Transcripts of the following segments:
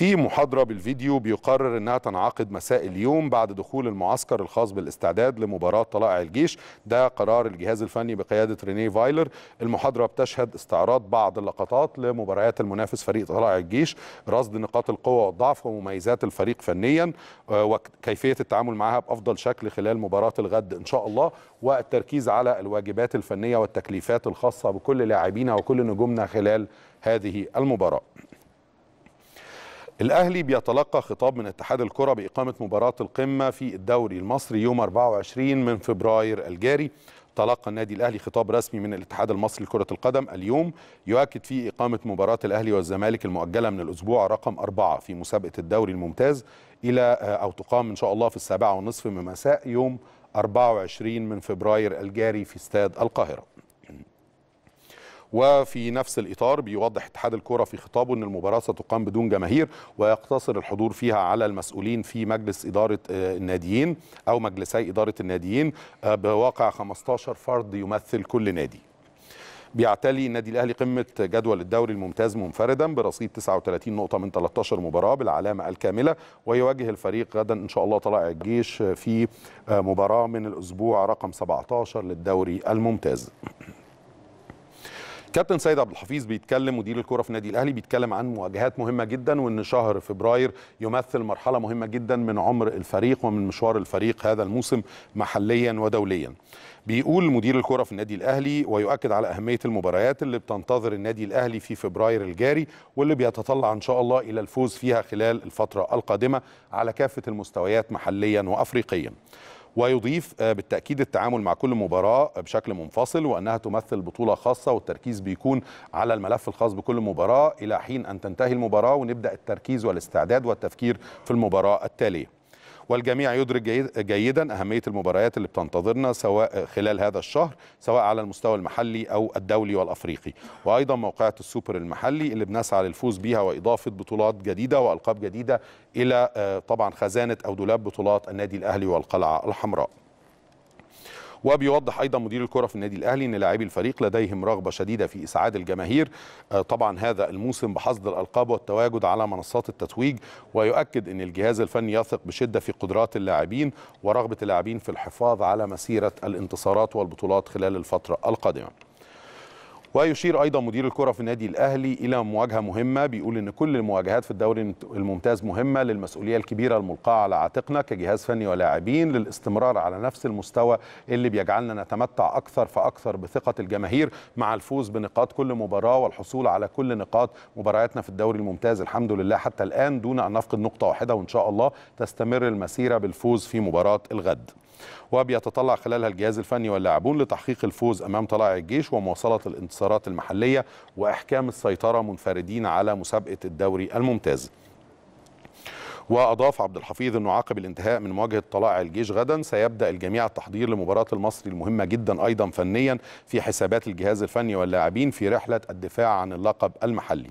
في محاضرة بالفيديو بيقرر أنها تنعقد مساء اليوم بعد دخول المعسكر الخاص بالاستعداد لمباراة طلائع الجيش ده قرار الجهاز الفني بقيادة رينيه فايلر المحاضرة بتشهد استعراض بعض اللقطات لمباريات المنافس فريق طلائع الجيش رصد نقاط القوة والضعف ومميزات الفريق فنيا آه، وكيفية التعامل معها بأفضل شكل خلال مباراة الغد إن شاء الله والتركيز على الواجبات الفنية والتكليفات الخاصة بكل لاعبينا وكل نجومنا خلال هذه المباراة الأهلي بيتلقى خطاب من اتحاد الكرة بإقامة مباراة القمة في الدوري المصري يوم 24 من فبراير الجاري تلقى النادي الأهلي خطاب رسمي من الاتحاد المصري لكرة القدم اليوم يؤكد فيه إقامة مباراة الأهلي والزمالك المؤجلة من الأسبوع رقم أربعة في مسابقة الدوري الممتاز إلى آه، أو تقام إن شاء الله في السابعة ونصف من مساء يوم 24 من فبراير الجاري في استاد القاهرة وفي نفس الإطار بيوضح اتحاد الكرة في خطابه أن المباراة ستقام بدون جماهير ويقتصر الحضور فيها على المسؤولين في مجلس إدارة آه، الناديين أو مجلسي إدارة الناديين آه، بواقع 15 فرد يمثل كل نادي بيعتلي النادي الاهلي قمه جدول الدوري الممتاز منفردا برصيد 39 نقطه من 13 مباراه بالعلامه الكامله ويواجه الفريق غدا ان شاء الله طلائع الجيش في آه، مباراه من الاسبوع رقم 17 للدوري الممتاز كابتن سيد عبد الحفيظ بيتكلم مدير الكره في النادي الاهلي بيتكلم عن مواجهات مهمه جدا وان شهر فبراير يمثل مرحله مهمه جدا من عمر الفريق ومن مشوار الفريق هذا الموسم محليا ودوليا بيقول مدير الكره في النادي الاهلي ويؤكد على اهميه المباريات اللي بتنتظر النادي الاهلي في فبراير الجاري واللي بيتطلع ان شاء الله الى الفوز فيها خلال الفتره القادمه على كافه المستويات محليا وافريقيا ويضيف آه، بالتأكيد التعامل مع كل مباراة بشكل منفصل وأنها تمثل بطولة خاصة والتركيز بيكون على الملف الخاص بكل مباراة إلى حين أن تنتهي المباراة ونبدأ التركيز والاستعداد والتفكير في المباراة التالية والجميع يدرك جيدا أهمية المباريات اللي بتنتظرنا سواء خلال هذا الشهر سواء على المستوى المحلي أو الدولي والأفريقي وأيضا موقعة السوبر المحلي اللي بنسعى للفوز بها وإضافة بطولات جديدة وألقاب جديدة إلى آه، طبعا خزانة أو دولاب بطولات النادي الأهلي والقلعة الحمراء وبيوضح ايضا مدير الكره في النادي الاهلي ان لاعبي الفريق لديهم رغبه شديده في اسعاد الجماهير آه، طبعا هذا الموسم بحصد الالقاب والتواجد على منصات التتويج ويؤكد ان الجهاز الفني يثق بشده في قدرات اللاعبين ورغبه اللاعبين في الحفاظ على مسيره الانتصارات والبطولات خلال الفتره القادمه ويشير ايضا مدير الكره في النادي الاهلي الى مواجهه مهمه بيقول ان كل المواجهات في الدوري الممتاز مهمه للمسؤوليه الكبيره الملقاه على عاتقنا كجهاز فني ولاعبين للاستمرار على نفس المستوى اللي بيجعلنا نتمتع اكثر فاكثر بثقه الجماهير مع الفوز بنقاط كل مباراه والحصول على كل نقاط مبارياتنا في الدوري الممتاز الحمد لله حتى الان دون ان نفقد نقطه واحده وان شاء الله تستمر المسيره بالفوز في مباراه الغد وبيتطلع خلالها الجهاز الفني واللاعبون لتحقيق الفوز أمام طلائع الجيش ومواصلة الانتصارات المحلية وإحكام السيطرة منفردين على مسابقة الدوري الممتاز وأضاف عبد الحفيظ أنه عقب الانتهاء من مواجهة طلائع الجيش غدا سيبدأ الجميع التحضير لمباراة المصري المهمة جدا أيضا فنيا في حسابات الجهاز الفني واللاعبين في رحلة الدفاع عن اللقب المحلي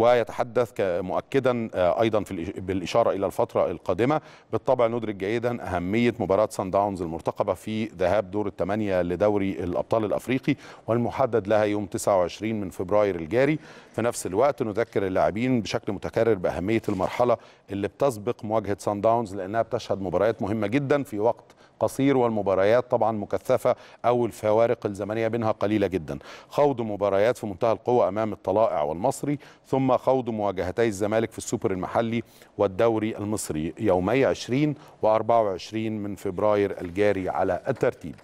ويتحدث مؤكدا آه، ايضا في بالاشاره الى الفتره القادمه بالطبع ندرك جيدا اهميه مباراه سان داونز المرتقبه في ذهاب دور الثمانيه لدوري الابطال الافريقي والمحدد لها يوم 29 من فبراير الجاري في نفس الوقت نذكر اللاعبين بشكل متكرر باهميه المرحله اللي بتسبق مواجهه سان داونز لانها بتشهد مباريات مهمه جدا في وقت قصير والمباريات طبعا مكثفة أو الفوارق الزمنية بينها قليلة جدا خوض مباريات في منتهى القوة أمام الطلائع والمصري ثم خوض مواجهتي الزمالك في السوبر المحلي والدوري المصري يومي 20 و 24 من فبراير الجاري على الترتيب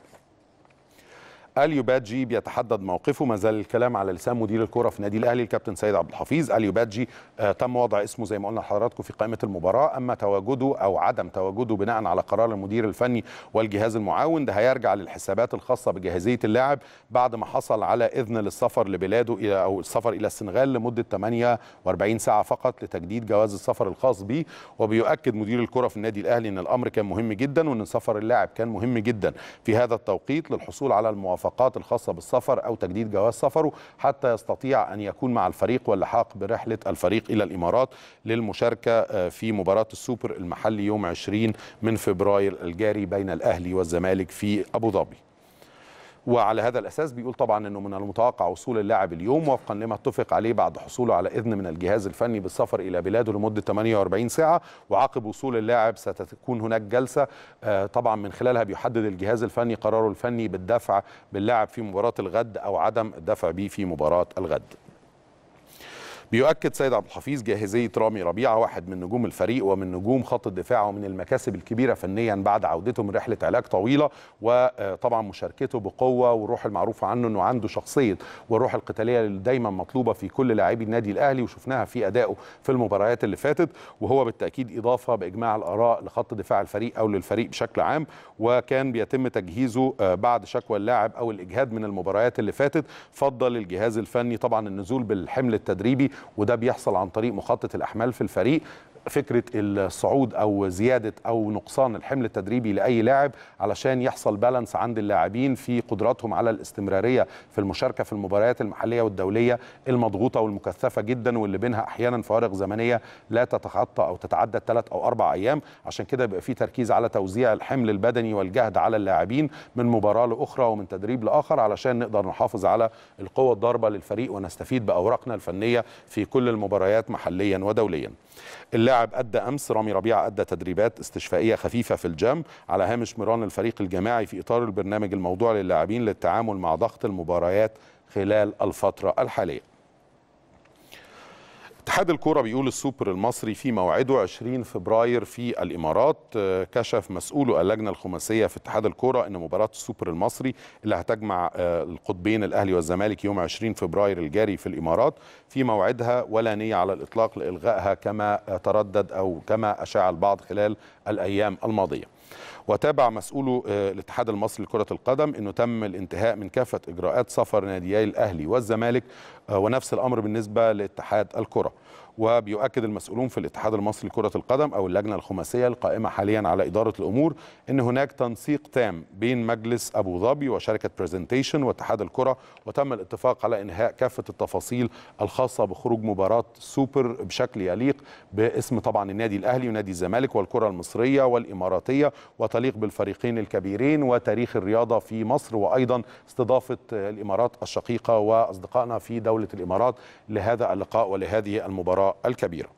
اليوباتجي بيتحدد موقفه ما زال الكلام على لسان مدير الكره في نادي الاهلي الكابتن سيد عبد الحفيظ اليوباتجي آه، تم وضع اسمه زي ما قلنا لحضراتكم في قائمه المباراه اما تواجده او عدم تواجده بناء على قرار المدير الفني والجهاز المعاون ده هيرجع للحسابات الخاصه بجاهزيه اللاعب بعد ما حصل على اذن للسفر لبلاده الى او السفر الى السنغال لمده 48 ساعه فقط لتجديد جواز السفر الخاص به وبيؤكد مدير الكره في النادي الاهلي ان الامر كان مهم جدا وان سفر اللاعب كان مهم جدا في هذا التوقيت للحصول على الموافقه الصفقات الخاصة بالسفر أو تجديد جواز سفره حتى يستطيع أن يكون مع الفريق واللحاق برحلة الفريق إلى الإمارات للمشاركة آه، في مباراة السوبر المحلي يوم 20 من فبراير الجاري بين الأهلي والزمالك في أبو ظبي وعلى هذا الأساس بيقول طبعا أنه من المتوقع وصول اللاعب اليوم وفقا لما اتفق عليه بعد حصوله على إذن من الجهاز الفني بالسفر إلى بلاده لمدة 48 ساعة وعقب وصول اللاعب ستكون هناك جلسة آه، طبعا من خلالها بيحدد الجهاز الفني قراره الفني بالدفع باللاعب في مباراة الغد أو عدم الدفع به في مباراة الغد بيؤكد سيد عبد الحفيظ جاهزيه رامي ربيعه واحد من نجوم الفريق ومن نجوم خط الدفاع ومن المكاسب الكبيره فنيا بعد عودته من رحله علاج طويله وطبعا مشاركته بقوه والروح المعروفه عنه انه عنده شخصيه والروح القتاليه اللي دايما مطلوبه في كل لاعبي النادي الاهلي وشفناها في ادائه في المباريات اللي فاتت وهو بالتاكيد اضافه باجماع الاراء لخط دفاع الفريق او للفريق بشكل عام وكان بيتم تجهيزه آه، بعد شكوى اللاعب او الاجهاد من المباريات اللي فاتت فضل الجهاز الفني طبعا النزول بالحمل التدريبي وده بيحصل عن طريق مخطط الاحمال في الفريق فكره الصعود او زياده او نقصان الحمل التدريبي لاي لاعب علشان يحصل بالانس عند اللاعبين في قدراتهم على الاستمراريه في المشاركه في المباريات المحليه والدوليه المضغوطه والمكثفه جدا واللي بينها احيانا فوارق زمنيه لا تتخطى او تتعدى ثلاث او اربع ايام عشان كده بيبقى في تركيز على توزيع الحمل البدني والجهد على اللاعبين من مباراه لاخرى ومن تدريب لاخر علشان نقدر نحافظ على القوه الضاربه للفريق ونستفيد باوراقنا الفنيه في كل المباريات محليا ودوليا اللاعب اللاعب أدى أمس رامي ربيعة أدى تدريبات استشفائية خفيفة في الجيم على هامش مران الفريق الجماعي في إطار البرنامج الموضوع للاعبين للتعامل مع ضغط المباريات خلال الفترة الحالية اتحاد الكوره بيقول السوبر المصري في موعده 20 فبراير في الامارات آه، كشف مسؤول اللجنه الخماسيه في اتحاد الكوره ان مباراه السوبر المصري اللي هتجمع آه، القطبين الاهلي والزمالك يوم 20 فبراير الجاري في الامارات في موعدها ولا نيه على الاطلاق لالغائها كما تردد او كما اشاع البعض خلال الايام الماضيه وتابع مسؤول آه، الاتحاد المصري لكرة القدم أنه تم الانتهاء من كافة إجراءات سفر ناديي الأهلي والزمالك آه، ونفس الأمر بالنسبة لاتحاد الكرة وبيؤكد المسؤولون في الاتحاد المصري لكرة القدم أو اللجنة الخماسية القائمة حاليا على إدارة الأمور أن هناك تنسيق تام بين مجلس أبو ظبي وشركة برزنتيشن واتحاد الكرة وتم الاتفاق على إنهاء كافة التفاصيل الخاصة بخروج مباراة سوبر بشكل يليق باسم طبعا النادي الأهلي ونادي الزمالك والكرة المصرية والإماراتية وتليق بالفريقين الكبيرين وتاريخ الرياضة في مصر وأيضا استضافة الإمارات الشقيقة وأصدقائنا في دولة الإمارات لهذا اللقاء ولهذه المباراة الكبيرة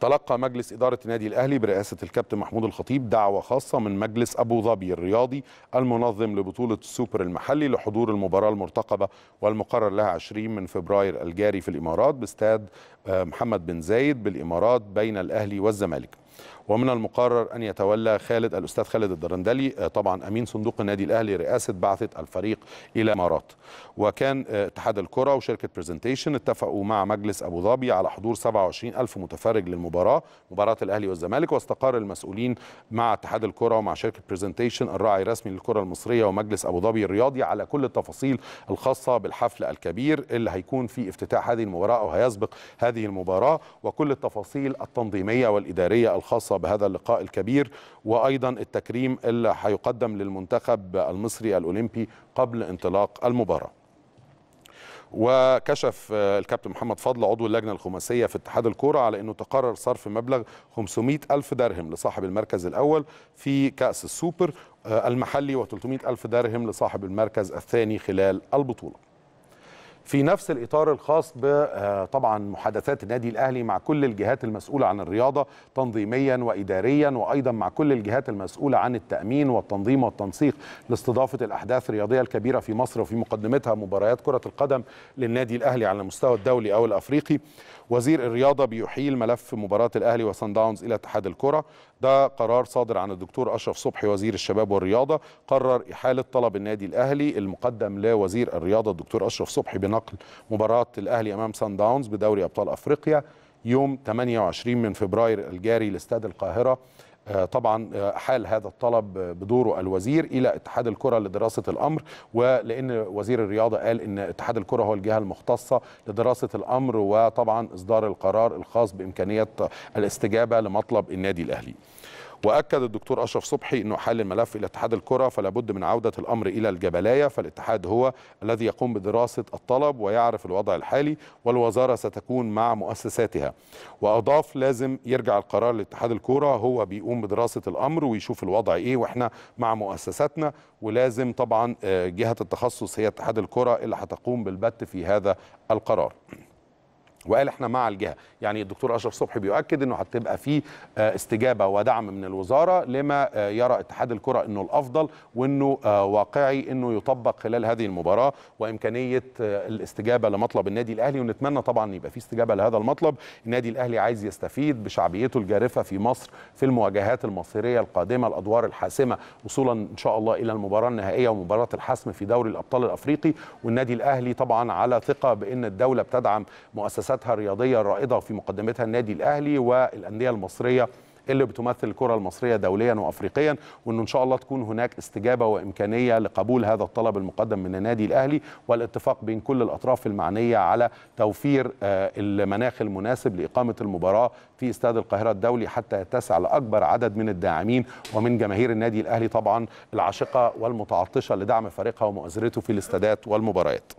تلقى مجلس إدارة النادي الأهلي برئاسة الكابتن محمود الخطيب دعوة خاصة من مجلس أبو ظبي الرياضي المنظم لبطولة السوبر المحلي لحضور المباراة المرتقبة والمقرر لها 20 من فبراير الجاري في الإمارات باستاد محمد بن زايد بالإمارات بين الأهلي والزمالك ومن المقرر أن يتولى خالد الأستاذ خالد الدرندلي آه، طبعا أمين صندوق النادي الأهلي رئاسة بعثة الفريق إلى الإمارات وكان آه، اتحاد الكرة وشركة برزنتيشن اتفقوا مع مجلس أبو ظبي على حضور 27 ألف متفرج للمباراة مباراة الأهلي والزمالك واستقر المسؤولين مع اتحاد الكرة ومع شركة برزنتيشن الراعي الرسمي للكرة المصرية ومجلس أبو ظبي الرياضي على كل التفاصيل الخاصة بالحفل الكبير اللي هيكون في افتتاح هذه المباراة أو هيسبق هذه المباراة وكل التفاصيل التنظيمية والإدارية الخاصة الخاصة بهذا اللقاء الكبير وأيضا التكريم اللي هيقدم للمنتخب المصري الأولمبي قبل انطلاق المباراة وكشف الكابتن محمد فضل عضو اللجنة الخماسية في اتحاد الكورة على أنه تقرر صرف مبلغ 500 ألف درهم لصاحب المركز الأول في كأس السوبر آه، المحلي و300 ألف درهم لصاحب المركز الثاني خلال البطولة في نفس الإطار الخاص آه، طبعا محادثات النادي الأهلي مع كل الجهات المسؤولة عن الرياضة تنظيميا وإداريا وأيضا مع كل الجهات المسؤولة عن التأمين والتنظيم والتنسيق لاستضافة الأحداث الرياضية الكبيرة في مصر وفي مقدمتها مباريات كرة القدم للنادي الأهلي على المستوى الدولي أو الأفريقي وزير الرياضة بيحيل ملف مباراة الأهلي وصن داونز إلى اتحاد الكرة ده قرار صادر عن الدكتور أشرف صبحي وزير الشباب والرياضة قرر إحالة طلب النادي الأهلي المقدم لوزير الرياضة الدكتور أشرف صبحي لنقل مباراة الأهلي أمام سان داونز بدوري أبطال أفريقيا يوم 28 من فبراير الجاري لاستاد القاهرة آه، طبعا آه، حال هذا الطلب بدوره الوزير الى اتحاد الكره لدراسه الامر ولان وزير الرياضه قال ان اتحاد الكره هو الجهه المختصه لدراسه الامر وطبعا اصدار القرار الخاص بامكانيه الاستجابه لمطلب النادي الاهلي واكد الدكتور اشرف صبحي انه حال الملف الى اتحاد الكره فلا بد من عوده الامر الى الجبلايه فالاتحاد هو الذي يقوم بدراسه الطلب ويعرف الوضع الحالي والوزاره ستكون مع مؤسساتها واضاف لازم يرجع القرار لاتحاد الكره هو بيقوم بدراسه الامر ويشوف الوضع ايه واحنا مع مؤسساتنا ولازم طبعا آه، جهه التخصص هي اتحاد الكره اللي هتقوم بالبت في هذا القرار وقال احنا مع الجهه يعني الدكتور اشرف صبحي بيؤكد انه هتبقى في آه، استجابه ودعم من الوزاره لما آه، يرى اتحاد الكره انه الافضل وانه آه، واقعي انه يطبق خلال هذه المباراه وامكانيه الاستجابه لمطلب النادي الاهلي ونتمنى طبعا يبقى في استجابه لهذا المطلب النادي الاهلي عايز يستفيد بشعبيته الجارفه في مصر في المواجهات المصيريه القادمه الادوار الحاسمه وصولا ان شاء الله الى المباراه النهائيه ومباراه الحسم في دوري الابطال الافريقي والنادي الاهلي طبعا على ثقه بان الدوله بتدعم مؤسسات مؤسساتها الرياضيه الرائده في مقدمتها النادي الاهلي والانديه المصريه اللي بتمثل الكره المصريه دوليا وافريقيا وانه ان شاء الله تكون هناك استجابه وامكانيه لقبول هذا الطلب المقدم من النادي الاهلي والاتفاق بين كل الاطراف المعنيه على توفير آه، المناخ المناسب لاقامه المباراه في استاد القاهره الدولي حتى يتسع لاكبر عدد من الداعمين ومن جماهير النادي الاهلي طبعا العاشقه والمتعطشه لدعم فريقها ومؤازرته في الاستادات والمباريات